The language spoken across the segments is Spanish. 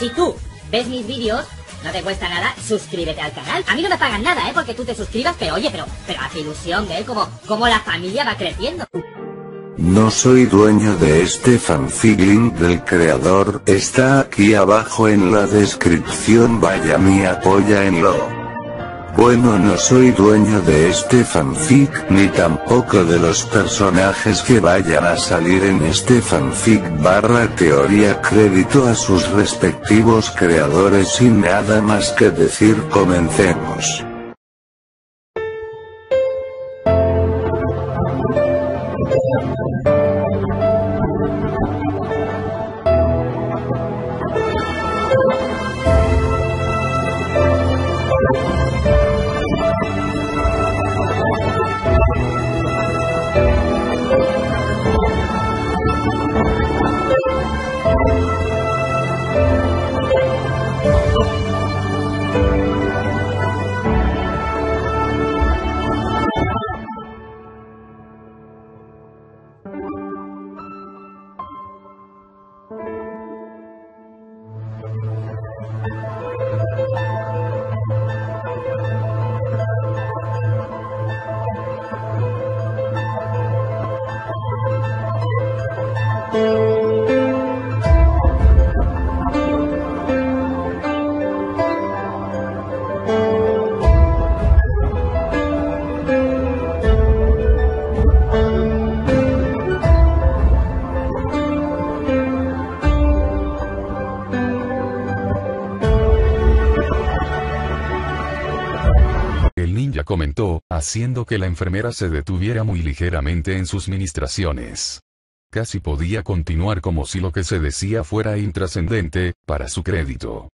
Si tú ves mis vídeos, no te cuesta nada, suscríbete al canal. A mí no me pagan nada, ¿eh? Porque tú te suscribas, pero oye, pero, pero hace ilusión de cómo, como, la familia va creciendo. No soy dueño de este fanfic del creador, está aquí abajo en la descripción, vaya mi apoya en lo. Bueno no soy dueño de este fanfic, ni tampoco de los personajes que vayan a salir en este fanfic barra teoría crédito a sus respectivos creadores sin nada más que decir comencemos. haciendo que la enfermera se detuviera muy ligeramente en sus ministraciones. Casi podía continuar como si lo que se decía fuera intrascendente, para su crédito.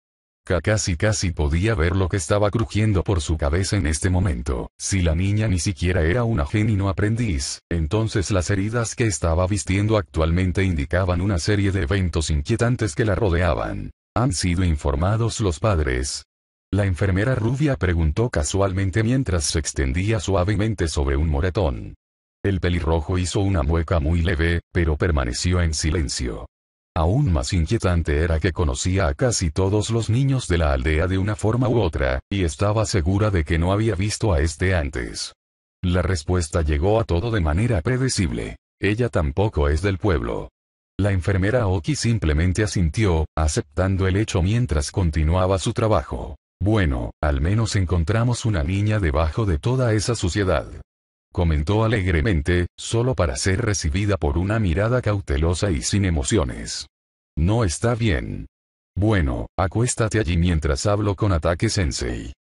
Casi casi podía ver lo que estaba crujiendo por su cabeza en este momento. Si la niña ni siquiera era una genio aprendiz, entonces las heridas que estaba vistiendo actualmente indicaban una serie de eventos inquietantes que la rodeaban. Han sido informados los padres, la enfermera rubia preguntó casualmente mientras se extendía suavemente sobre un moretón. El pelirrojo hizo una mueca muy leve, pero permaneció en silencio. Aún más inquietante era que conocía a casi todos los niños de la aldea de una forma u otra, y estaba segura de que no había visto a este antes. La respuesta llegó a todo de manera predecible. Ella tampoco es del pueblo. La enfermera Oki simplemente asintió, aceptando el hecho mientras continuaba su trabajo. Bueno, al menos encontramos una niña debajo de toda esa suciedad. Comentó alegremente, solo para ser recibida por una mirada cautelosa y sin emociones. No está bien. Bueno, acuéstate allí mientras hablo con Ataque Sensei.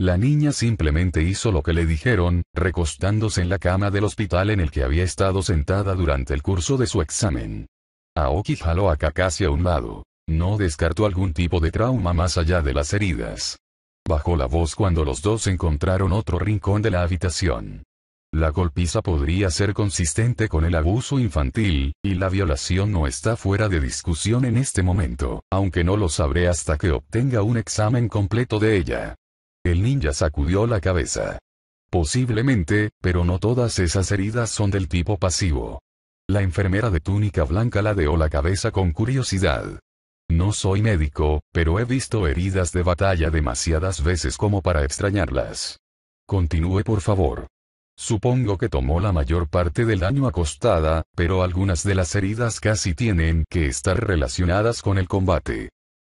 La niña simplemente hizo lo que le dijeron, recostándose en la cama del hospital en el que había estado sentada durante el curso de su examen. Aoki jaló a Kakashi a un lado. No descartó algún tipo de trauma más allá de las heridas. Bajó la voz cuando los dos encontraron otro rincón de la habitación. La golpiza podría ser consistente con el abuso infantil, y la violación no está fuera de discusión en este momento, aunque no lo sabré hasta que obtenga un examen completo de ella. El ninja sacudió la cabeza. Posiblemente, pero no todas esas heridas son del tipo pasivo. La enfermera de túnica blanca ladeó la cabeza con curiosidad. No soy médico, pero he visto heridas de batalla demasiadas veces como para extrañarlas. Continúe por favor. Supongo que tomó la mayor parte del daño acostada, pero algunas de las heridas casi tienen que estar relacionadas con el combate.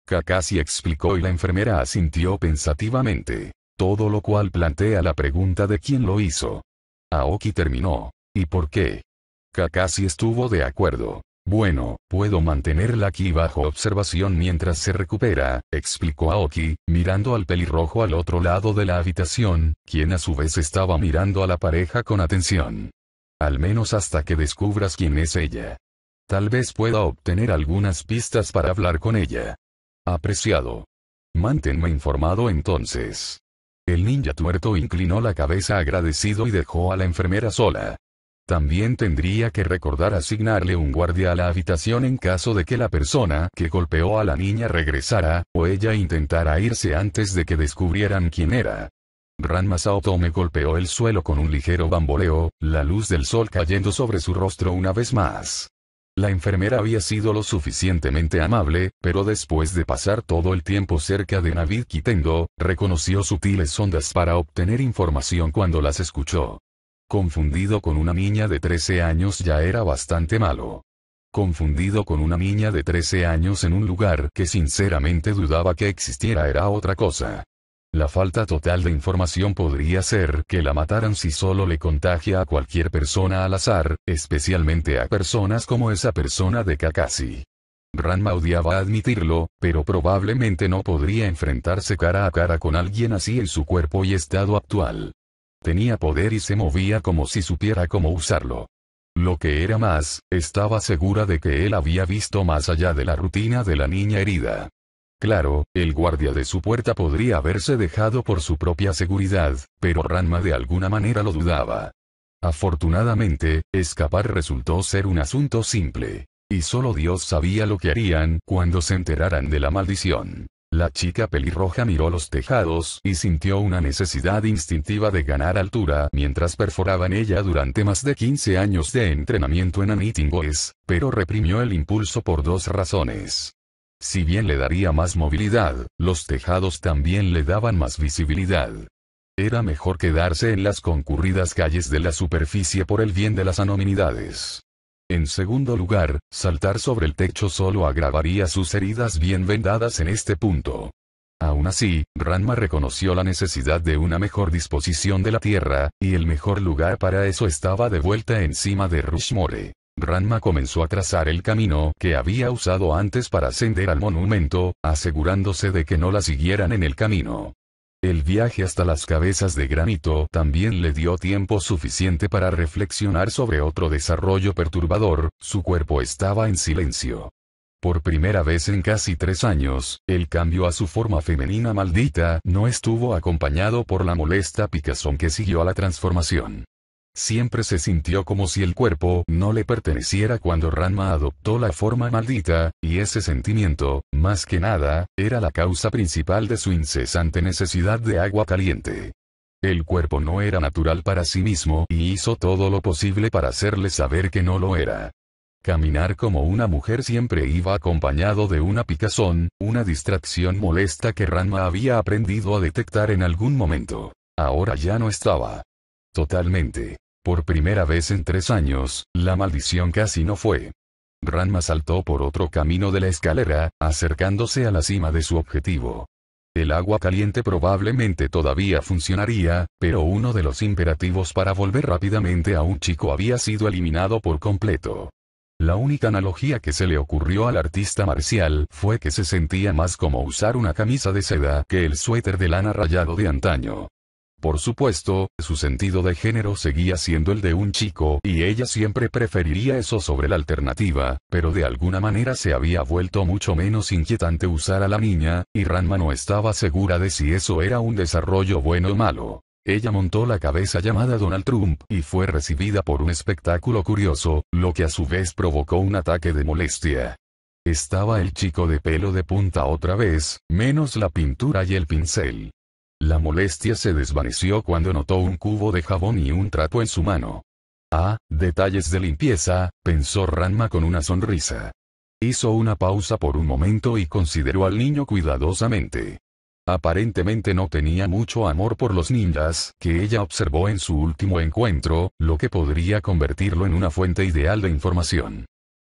Kakashi explicó y la enfermera asintió pensativamente. Todo lo cual plantea la pregunta de quién lo hizo. Aoki terminó. ¿Y por qué? Kakashi estuvo de acuerdo. Bueno, puedo mantenerla aquí bajo observación mientras se recupera, explicó Aoki, mirando al pelirrojo al otro lado de la habitación, quien a su vez estaba mirando a la pareja con atención. Al menos hasta que descubras quién es ella. Tal vez pueda obtener algunas pistas para hablar con ella. Apreciado. Mantenme informado entonces. El ninja tuerto inclinó la cabeza agradecido y dejó a la enfermera sola. También tendría que recordar asignarle un guardia a la habitación en caso de que la persona que golpeó a la niña regresara, o ella intentara irse antes de que descubrieran quién era. Ranma me golpeó el suelo con un ligero bamboleo, la luz del sol cayendo sobre su rostro una vez más. La enfermera había sido lo suficientemente amable, pero después de pasar todo el tiempo cerca de Navid Kitendo, reconoció sutiles ondas para obtener información cuando las escuchó. Confundido con una niña de 13 años ya era bastante malo. Confundido con una niña de 13 años en un lugar que sinceramente dudaba que existiera era otra cosa. La falta total de información podría ser que la mataran si solo le contagia a cualquier persona al azar, especialmente a personas como esa persona de Kakashi. Ranma odiaba admitirlo, pero probablemente no podría enfrentarse cara a cara con alguien así en su cuerpo y estado actual. Tenía poder y se movía como si supiera cómo usarlo. Lo que era más, estaba segura de que él había visto más allá de la rutina de la niña herida. Claro, el guardia de su puerta podría haberse dejado por su propia seguridad, pero Ranma de alguna manera lo dudaba. Afortunadamente, escapar resultó ser un asunto simple. Y solo Dios sabía lo que harían cuando se enteraran de la maldición. La chica pelirroja miró los tejados y sintió una necesidad instintiva de ganar altura mientras perforaban ella durante más de 15 años de entrenamiento en Anything Boys, pero reprimió el impulso por dos razones. Si bien le daría más movilidad, los tejados también le daban más visibilidad. Era mejor quedarse en las concurridas calles de la superficie por el bien de las anonimidades. En segundo lugar, saltar sobre el techo solo agravaría sus heridas bien vendadas en este punto. Aún así, Ranma reconoció la necesidad de una mejor disposición de la tierra, y el mejor lugar para eso estaba de vuelta encima de Rushmore. Ranma comenzó a trazar el camino que había usado antes para ascender al monumento, asegurándose de que no la siguieran en el camino. El viaje hasta las cabezas de granito también le dio tiempo suficiente para reflexionar sobre otro desarrollo perturbador, su cuerpo estaba en silencio. Por primera vez en casi tres años, el cambio a su forma femenina maldita no estuvo acompañado por la molesta picazón que siguió a la transformación. Siempre se sintió como si el cuerpo no le perteneciera cuando Ranma adoptó la forma maldita, y ese sentimiento, más que nada, era la causa principal de su incesante necesidad de agua caliente. El cuerpo no era natural para sí mismo y hizo todo lo posible para hacerle saber que no lo era. Caminar como una mujer siempre iba acompañado de una picazón, una distracción molesta que Ranma había aprendido a detectar en algún momento. Ahora ya no estaba. Totalmente. Por primera vez en tres años, la maldición casi no fue. Ranma saltó por otro camino de la escalera, acercándose a la cima de su objetivo. El agua caliente probablemente todavía funcionaría, pero uno de los imperativos para volver rápidamente a un chico había sido eliminado por completo. La única analogía que se le ocurrió al artista marcial fue que se sentía más como usar una camisa de seda que el suéter de lana rayado de antaño. Por supuesto, su sentido de género seguía siendo el de un chico y ella siempre preferiría eso sobre la alternativa, pero de alguna manera se había vuelto mucho menos inquietante usar a la niña, y Ranma no estaba segura de si eso era un desarrollo bueno o malo. Ella montó la cabeza llamada Donald Trump y fue recibida por un espectáculo curioso, lo que a su vez provocó un ataque de molestia. Estaba el chico de pelo de punta otra vez, menos la pintura y el pincel. La molestia se desvaneció cuando notó un cubo de jabón y un trapo en su mano. Ah, detalles de limpieza, pensó Ranma con una sonrisa. Hizo una pausa por un momento y consideró al niño cuidadosamente. Aparentemente no tenía mucho amor por los ninjas, que ella observó en su último encuentro, lo que podría convertirlo en una fuente ideal de información.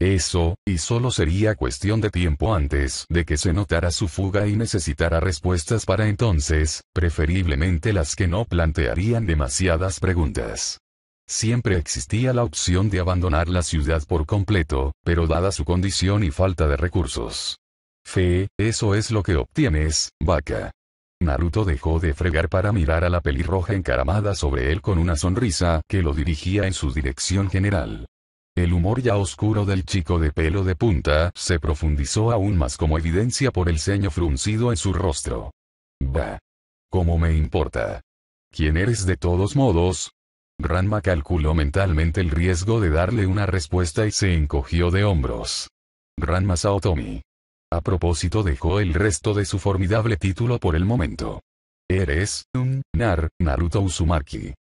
Eso, y solo sería cuestión de tiempo antes de que se notara su fuga y necesitara respuestas para entonces, preferiblemente las que no plantearían demasiadas preguntas. Siempre existía la opción de abandonar la ciudad por completo, pero dada su condición y falta de recursos. Fe, eso es lo que obtienes, vaca. Naruto dejó de fregar para mirar a la pelirroja encaramada sobre él con una sonrisa que lo dirigía en su dirección general. El humor ya oscuro del chico de pelo de punta se profundizó aún más como evidencia por el ceño fruncido en su rostro. Bah. ¿Cómo me importa? ¿Quién eres de todos modos? Ranma calculó mentalmente el riesgo de darle una respuesta y se encogió de hombros. Ranma Saotomi. A propósito dejó el resto de su formidable título por el momento. Eres, un, Nar, Naruto Uzumaki.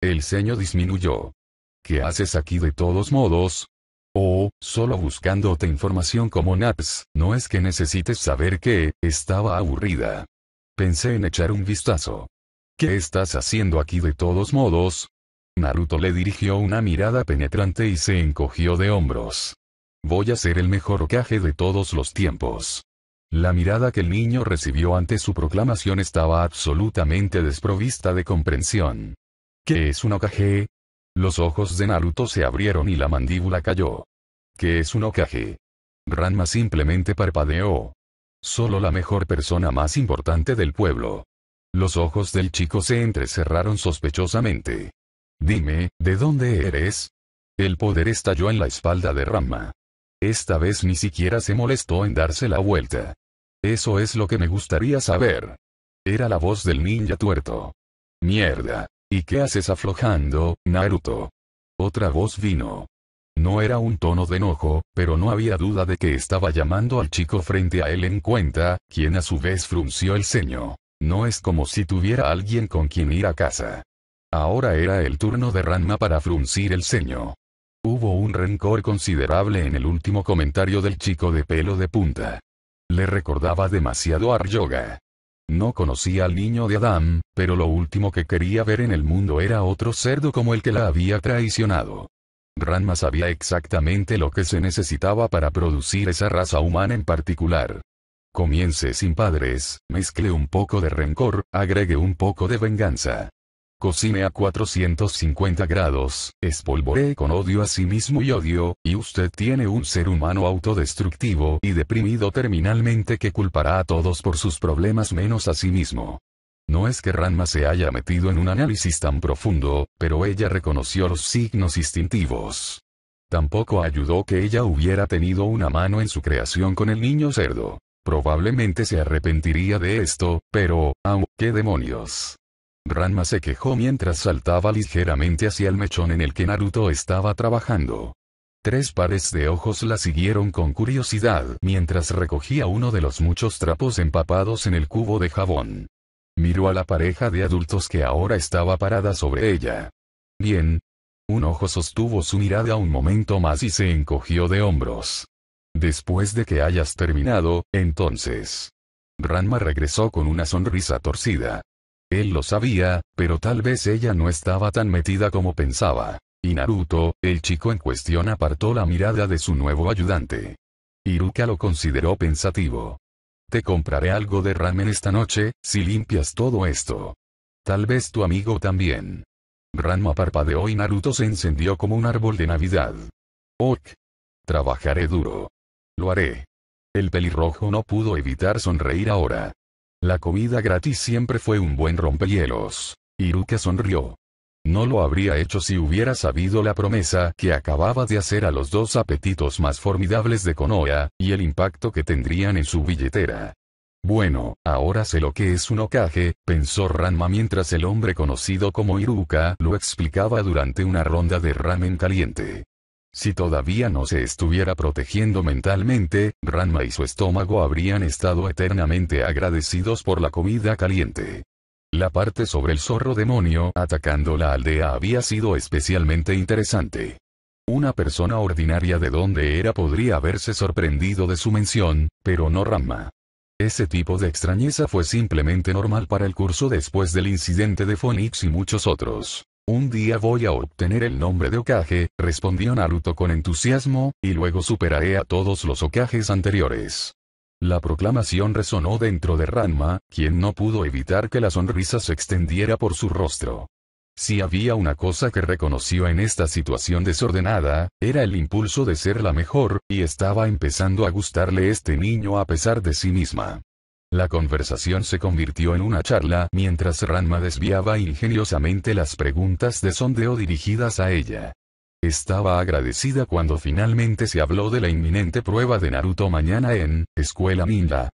El ceño disminuyó. ¿Qué haces aquí de todos modos? Oh, solo buscándote información como Naps, no es que necesites saber que, estaba aburrida. Pensé en echar un vistazo. ¿Qué estás haciendo aquí de todos modos? Naruto le dirigió una mirada penetrante y se encogió de hombros. Voy a ser el mejor Okage de todos los tiempos. La mirada que el niño recibió ante su proclamación estaba absolutamente desprovista de comprensión. ¿Qué es un Okage? Los ojos de Naruto se abrieron y la mandíbula cayó. ¿Qué es un ocaje? Rama simplemente parpadeó. Solo la mejor persona más importante del pueblo. Los ojos del chico se entrecerraron sospechosamente. Dime, ¿de dónde eres? El poder estalló en la espalda de Rama. Esta vez ni siquiera se molestó en darse la vuelta. Eso es lo que me gustaría saber. Era la voz del ninja tuerto. Mierda. ¿Y qué haces aflojando, Naruto? Otra voz vino. No era un tono de enojo, pero no había duda de que estaba llamando al chico frente a él en cuenta, quien a su vez frunció el ceño. No es como si tuviera alguien con quien ir a casa. Ahora era el turno de Ranma para fruncir el ceño. Hubo un rencor considerable en el último comentario del chico de pelo de punta. Le recordaba demasiado a Ryoga. No conocía al niño de Adán, pero lo último que quería ver en el mundo era otro cerdo como el que la había traicionado. Ranma sabía exactamente lo que se necesitaba para producir esa raza humana en particular. Comience sin padres, mezcle un poco de rencor, agregue un poco de venganza. Cocine a 450 grados, espolvoree con odio a sí mismo y odio, y usted tiene un ser humano autodestructivo y deprimido terminalmente que culpará a todos por sus problemas menos a sí mismo. No es que Ranma se haya metido en un análisis tan profundo, pero ella reconoció los signos instintivos. Tampoco ayudó que ella hubiera tenido una mano en su creación con el niño cerdo. Probablemente se arrepentiría de esto, pero, qué demonios! Ranma se quejó mientras saltaba ligeramente hacia el mechón en el que Naruto estaba trabajando. Tres pares de ojos la siguieron con curiosidad mientras recogía uno de los muchos trapos empapados en el cubo de jabón. Miró a la pareja de adultos que ahora estaba parada sobre ella. Bien. Un ojo sostuvo su mirada un momento más y se encogió de hombros. Después de que hayas terminado, entonces. Ranma regresó con una sonrisa torcida. Él lo sabía, pero tal vez ella no estaba tan metida como pensaba. Y Naruto, el chico en cuestión apartó la mirada de su nuevo ayudante. Iruka lo consideró pensativo. Te compraré algo de ramen esta noche, si limpias todo esto. Tal vez tu amigo también. Ranma parpadeó y Naruto se encendió como un árbol de Navidad. Ok. Trabajaré duro. Lo haré. El pelirrojo no pudo evitar sonreír ahora. La comida gratis siempre fue un buen rompehielos. Iruka sonrió. No lo habría hecho si hubiera sabido la promesa que acababa de hacer a los dos apetitos más formidables de Konoha, y el impacto que tendrían en su billetera. Bueno, ahora sé lo que es un ocaje, pensó Ranma mientras el hombre conocido como Iruka lo explicaba durante una ronda de ramen caliente. Si todavía no se estuviera protegiendo mentalmente, Ranma y su estómago habrían estado eternamente agradecidos por la comida caliente. La parte sobre el zorro demonio atacando la aldea había sido especialmente interesante. Una persona ordinaria de donde era podría haberse sorprendido de su mención, pero no Ranma. Ese tipo de extrañeza fue simplemente normal para el curso después del incidente de Phoenix y muchos otros. Un día voy a obtener el nombre de Okage, respondió Naruto con entusiasmo, y luego superaré a todos los Okages anteriores. La proclamación resonó dentro de Ranma, quien no pudo evitar que la sonrisa se extendiera por su rostro. Si había una cosa que reconoció en esta situación desordenada, era el impulso de ser la mejor, y estaba empezando a gustarle este niño a pesar de sí misma. La conversación se convirtió en una charla mientras Ranma desviaba ingeniosamente las preguntas de sondeo dirigidas a ella. Estaba agradecida cuando finalmente se habló de la inminente prueba de Naruto mañana en Escuela Ninja.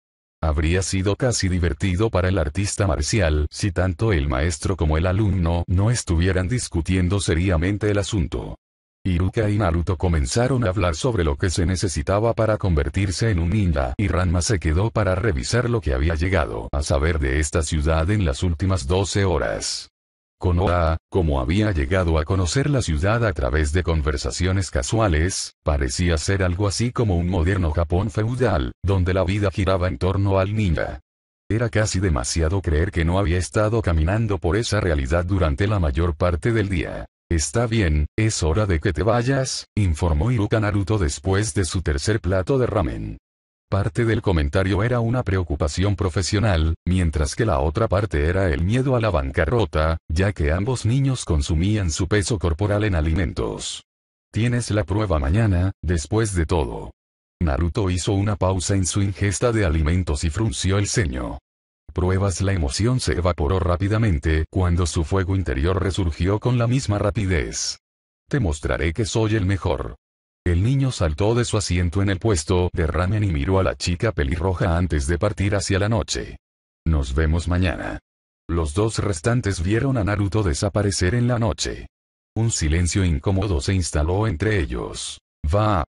Habría sido casi divertido para el artista marcial si tanto el maestro como el alumno no estuvieran discutiendo seriamente el asunto. Iruka y Naruto comenzaron a hablar sobre lo que se necesitaba para convertirse en un ninja y Ranma se quedó para revisar lo que había llegado a saber de esta ciudad en las últimas 12 horas. Konoha, como había llegado a conocer la ciudad a través de conversaciones casuales, parecía ser algo así como un moderno Japón feudal, donde la vida giraba en torno al ninja. Era casi demasiado creer que no había estado caminando por esa realidad durante la mayor parte del día. Está bien, es hora de que te vayas, informó Iruka Naruto después de su tercer plato de ramen. Parte del comentario era una preocupación profesional, mientras que la otra parte era el miedo a la bancarrota, ya que ambos niños consumían su peso corporal en alimentos. Tienes la prueba mañana, después de todo. Naruto hizo una pausa en su ingesta de alimentos y frunció el ceño pruebas la emoción se evaporó rápidamente cuando su fuego interior resurgió con la misma rapidez. Te mostraré que soy el mejor. El niño saltó de su asiento en el puesto de ramen y miró a la chica pelirroja antes de partir hacia la noche. Nos vemos mañana. Los dos restantes vieron a Naruto desaparecer en la noche. Un silencio incómodo se instaló entre ellos. Va,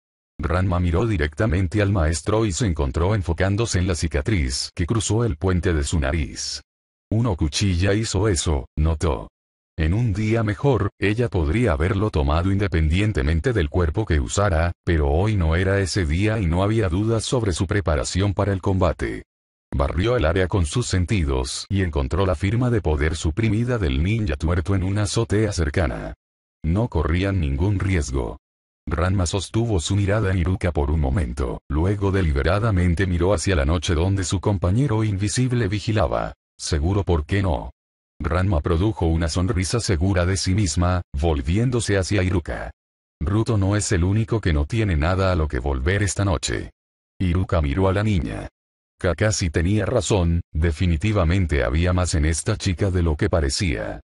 Ranma miró directamente al maestro y se encontró enfocándose en la cicatriz que cruzó el puente de su nariz. Uno cuchilla hizo eso, notó. En un día mejor, ella podría haberlo tomado independientemente del cuerpo que usara, pero hoy no era ese día y no había dudas sobre su preparación para el combate. Barrió el área con sus sentidos y encontró la firma de poder suprimida del ninja tuerto en una azotea cercana. No corrían ningún riesgo. Ranma sostuvo su mirada en Iruka por un momento, luego deliberadamente miró hacia la noche donde su compañero invisible vigilaba. Seguro por qué no. Ranma produjo una sonrisa segura de sí misma, volviéndose hacia Iruka. Ruto no es el único que no tiene nada a lo que volver esta noche. Iruka miró a la niña. Kakashi tenía razón, definitivamente había más en esta chica de lo que parecía.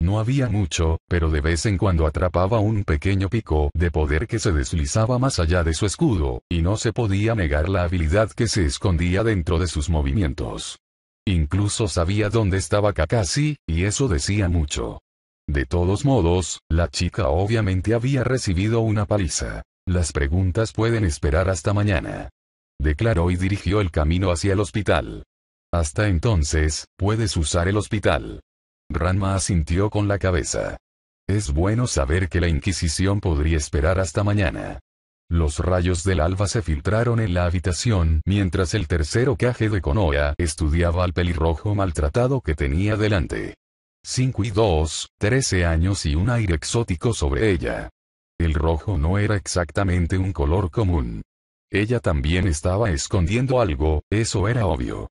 No había mucho, pero de vez en cuando atrapaba un pequeño pico de poder que se deslizaba más allá de su escudo, y no se podía negar la habilidad que se escondía dentro de sus movimientos. Incluso sabía dónde estaba Kakashi, y eso decía mucho. De todos modos, la chica obviamente había recibido una paliza. Las preguntas pueden esperar hasta mañana. Declaró y dirigió el camino hacia el hospital. Hasta entonces, puedes usar el hospital. Ranma asintió con la cabeza. Es bueno saber que la Inquisición podría esperar hasta mañana. Los rayos del alba se filtraron en la habitación mientras el tercero caje de Konoha estudiaba al pelirrojo maltratado que tenía delante. Cinco y dos, 13 años y un aire exótico sobre ella. El rojo no era exactamente un color común. Ella también estaba escondiendo algo, eso era obvio.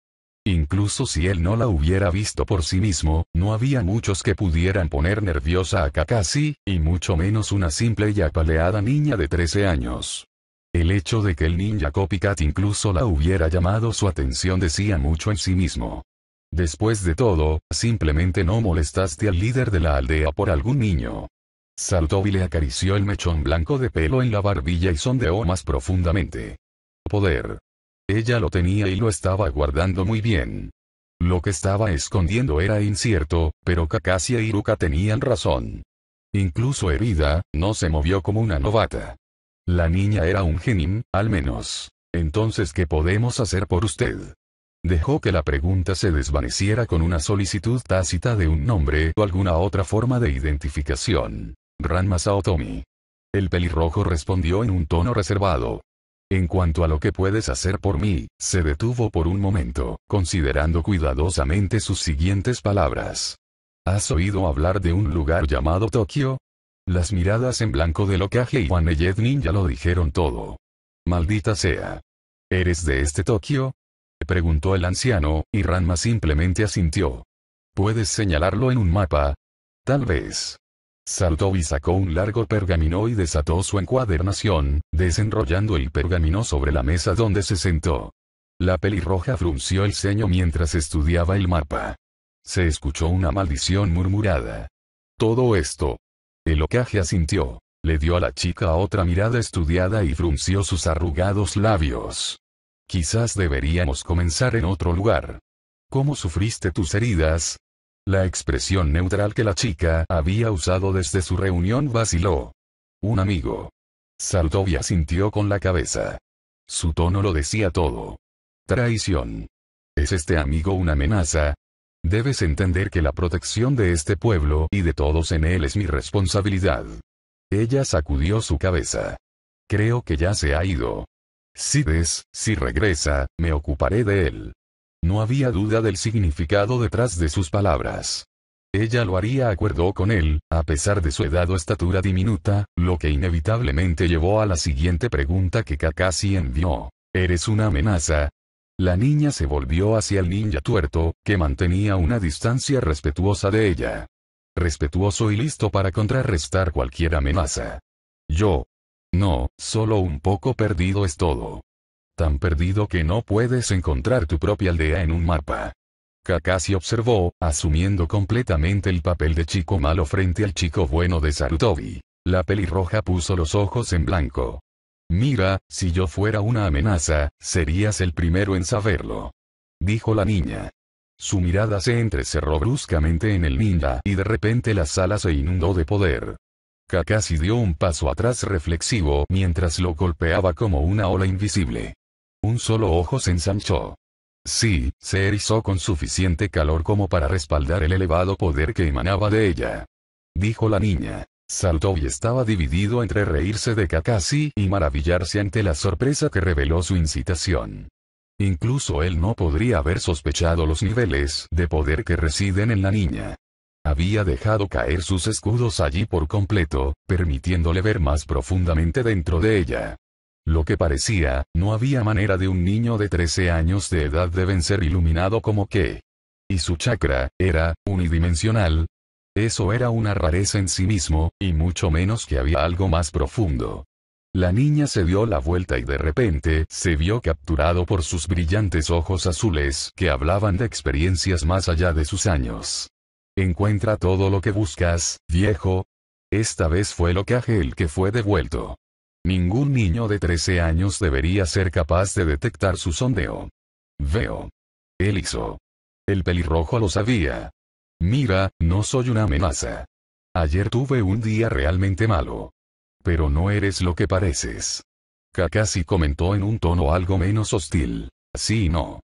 Incluso si él no la hubiera visto por sí mismo, no había muchos que pudieran poner nerviosa a Kakashi, y mucho menos una simple y apaleada niña de 13 años. El hecho de que el ninja copycat incluso la hubiera llamado su atención decía mucho en sí mismo. Después de todo, simplemente no molestaste al líder de la aldea por algún niño. Saltó y le acarició el mechón blanco de pelo en la barbilla y sondeó más profundamente. Poder. Ella lo tenía y lo estaba guardando muy bien. Lo que estaba escondiendo era incierto, pero Kakashi y Iruka tenían razón. Incluso herida, no se movió como una novata. La niña era un genin, al menos. Entonces, ¿qué podemos hacer por usted? Dejó que la pregunta se desvaneciera con una solicitud tácita de un nombre o alguna otra forma de identificación. Ranma Saotomi. El pelirrojo respondió en un tono reservado. En cuanto a lo que puedes hacer por mí, se detuvo por un momento, considerando cuidadosamente sus siguientes palabras. ¿Has oído hablar de un lugar llamado Tokio? Las miradas en blanco de Lokage y Waneyednin ya lo dijeron todo. Maldita sea. ¿Eres de este Tokio? Preguntó el anciano, y Ranma simplemente asintió. ¿Puedes señalarlo en un mapa? Tal vez. Saltó y sacó un largo pergamino y desató su encuadernación, desenrollando el pergamino sobre la mesa donde se sentó. La pelirroja frunció el ceño mientras estudiaba el mapa. Se escuchó una maldición murmurada. Todo esto. El ocaje asintió, le dio a la chica otra mirada estudiada y frunció sus arrugados labios. Quizás deberíamos comenzar en otro lugar. ¿Cómo sufriste tus heridas? La expresión neutral que la chica había usado desde su reunión vaciló. Un amigo. y sintió con la cabeza. Su tono lo decía todo. Traición. ¿Es este amigo una amenaza? Debes entender que la protección de este pueblo y de todos en él es mi responsabilidad. Ella sacudió su cabeza. Creo que ya se ha ido. Si ves, si regresa, me ocuparé de él. No había duda del significado detrás de sus palabras. Ella lo haría acuerdo con él, a pesar de su edad o estatura diminuta, lo que inevitablemente llevó a la siguiente pregunta que Kakashi envió. ¿Eres una amenaza? La niña se volvió hacia el ninja tuerto, que mantenía una distancia respetuosa de ella. Respetuoso y listo para contrarrestar cualquier amenaza. Yo. No, solo un poco perdido es todo. Tan perdido que no puedes encontrar tu propia aldea en un mapa. Kakashi observó, asumiendo completamente el papel de chico malo frente al chico bueno de Sarutobi. La pelirroja puso los ojos en blanco. Mira, si yo fuera una amenaza, serías el primero en saberlo. Dijo la niña. Su mirada se entrecerró bruscamente en el ninja y de repente la sala se inundó de poder. Kakashi dio un paso atrás reflexivo mientras lo golpeaba como una ola invisible. Un solo ojo se ensanchó. Sí, se erizó con suficiente calor como para respaldar el elevado poder que emanaba de ella. Dijo la niña. Saltó y estaba dividido entre reírse de Kakashi y maravillarse ante la sorpresa que reveló su incitación. Incluso él no podría haber sospechado los niveles de poder que residen en la niña. Había dejado caer sus escudos allí por completo, permitiéndole ver más profundamente dentro de ella. Lo que parecía, no había manera de un niño de 13 años de edad de ser iluminado como que. Y su chakra, era, unidimensional. Eso era una rareza en sí mismo, y mucho menos que había algo más profundo. La niña se dio la vuelta y de repente se vio capturado por sus brillantes ojos azules que hablaban de experiencias más allá de sus años. Encuentra todo lo que buscas, viejo. Esta vez fue lo que el que fue devuelto. Ningún niño de 13 años debería ser capaz de detectar su sondeo. Veo. Él hizo. El pelirrojo lo sabía. Mira, no soy una amenaza. Ayer tuve un día realmente malo. Pero no eres lo que pareces. Kakashi comentó en un tono algo menos hostil. Sí y no.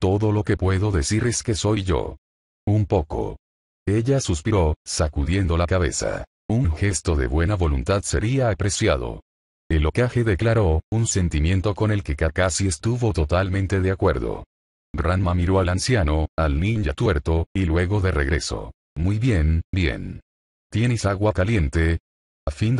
Todo lo que puedo decir es que soy yo. Un poco. Ella suspiró, sacudiendo la cabeza. Un gesto de buena voluntad sería apreciado. El ocaje declaró, un sentimiento con el que Kakashi estuvo totalmente de acuerdo. Ranma miró al anciano, al ninja tuerto, y luego de regreso. Muy bien, bien. ¿Tienes agua caliente? A fin